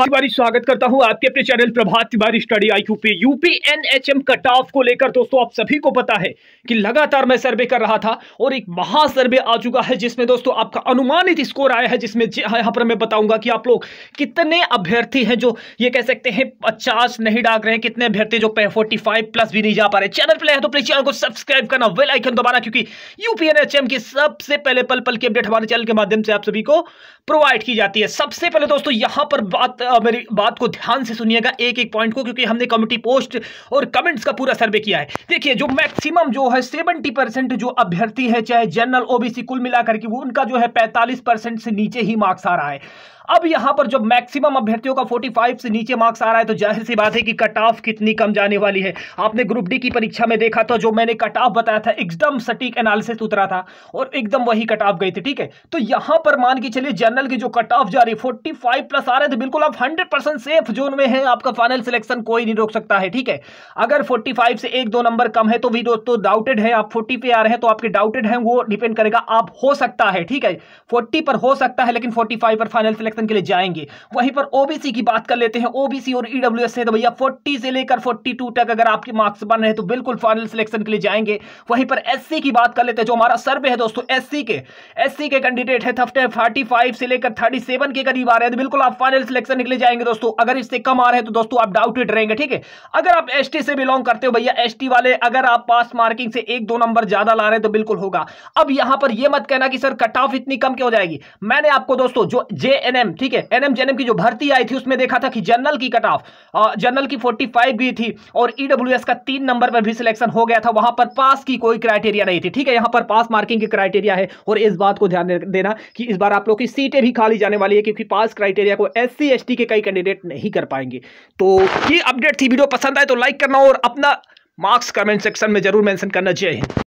हर बारी स्वागत करता हूं आपके अपने channel Prabhat Tiwari study I पे यूपी एनएचएम कट ऑफ को लेकर दोस्तों आप सभी को पता है कि लगातार मैं सर्वे कर रहा था और एक महा सर्वे आ चुका है जिसमें दोस्तों आपका अनुमानित स्कोर आया है जिसमें हाँ, यहां पर मैं बताऊंगा कि आप लोग कितने अभ्यर्थी हैं जो ये कह सकते हैं पचास नहीं डाक रहे हैं कितने अभ्यर्थी जो फोर्टी प्लस भी नहीं जा पा रहे चैनल पर है तो प्लीज चैनल को सब्सक्राइब करना वेल आइकन दोबारा क्योंकि यूपी एनएचएम की सबसे पहले पल पल की अपडेट हमारे चैनल के माध्यम से आप सभी को प्रोवाइड की जाती है सबसे पहले दोस्तों यहां पर बात और मेरी बात को ध्यान से सुनिएगा एक एक पॉइंट को क्योंकि हमने कमिटी पोस्ट और कमेंट्स का पूरा सर्वे किया है देखिए जो मैक्सिमम जो है सेवेंटी परसेंट जो अभ्यर्थी है चाहे जनरल ओबीसी कुल मिलाकर के वो उनका जो है पैंतालीस परसेंट से नीचे ही मार्क्स आ रहा है अब यहां पर जब मैक्सिमम अभ्यर्थियों का 45 से नीचे मार्क्स आ रहा है तो जाहिर सी बात है कि कट ऑफ कितनी कम जाने वाली है आपने ग्रुप डी की परीक्षा में देखा था जो मैंने कट ऑफ बताया था एकदम सटीक एनालिसिस उतरा था और एकदम वही कट ऑफ गई थी ठीक है तो यहां पर मान के चलिए जनरल की जो कट ऑफ जा रही फोर्टी प्लस आ रहे थे तो बिल्कुल आप हंड्रेड सेफ जोन में है आपका फाइनल सिलेक्शन कोई नहीं रोक सकता है ठीक है अगर फोर्टी से एक दो नंबर कम है तो भी दोस्तों डाउटेड है आप फोर्टी पे आ रहे हैं तो आपके डाउटेड है वो डिपेंड करेगा आप हो सकता है ठीक है फोर्टी पर हो सकता है लेकिन फोर्टी पर फाइनल सिलेक्शन सेक्शन के लिए जाएंगे वहीं पर ओबीसी की बात कर लेते हैं ओबीसी और ईडब्ल्यूएस e से तो भैया 40 से लेकर 42 तक अगर आपके मार्क्स बन रहे तो बिल्कुल फाइनल सिलेक्शन के लिए जाएंगे वहीं पर एस की बात कर लेते हैं जो हमारा सर्वे है दोस्तों एस के एस के कैंडिडेट है फोर्टी से लेकर थर्टी के करीब आ रहे हैं तो बिल्कुल आप फाइनल सिलेक्शन के लिए जाएंगे दोस्तों अगर इससे कम आ रहे हैं तो दोस्तों आप डाउटेड रहेंगे ठीक है अगर आप एस से बिलोंग करते हो भैया एस वाले अगर आप पास मार्किंग से एक दो नंबर ज्यादा ला रहे हैं तो बिल्कुल होगा अब यहां पर यह मत कहना कि सर कट ऑफ इतनी कम क्यों हो जाएगी मैंने आपको दोस्तों जो जेएनएम एनएम ठीक है एनएम जेनएम की जो भर्ती आई थी उसमें देखा था कि जनरल की कट ऑफ जनरल की 45 भी थी और ईडब्ल्यू e का तीन नंबर पर भी सिलेक्शन हो गया था वहां पर पास की कोई क्राइटेरिया नहीं थी ठीक है यहां पर पास मार्किंग की क्राइटेरिया है और इस बात को ध्यान देना कि इस बार आप लोग की सीटें भी खाली जाने वाली है क्योंकि पास क्राइटेरिया को एस सी के कई कैंडिडेट नहीं कर पाएंगे तो ये अपडेट थी वीडियो पसंद आए तो लाइक करना और अपना मार्क्स कमेंट सेक्शन में जरूर मैंशन करना चाहिए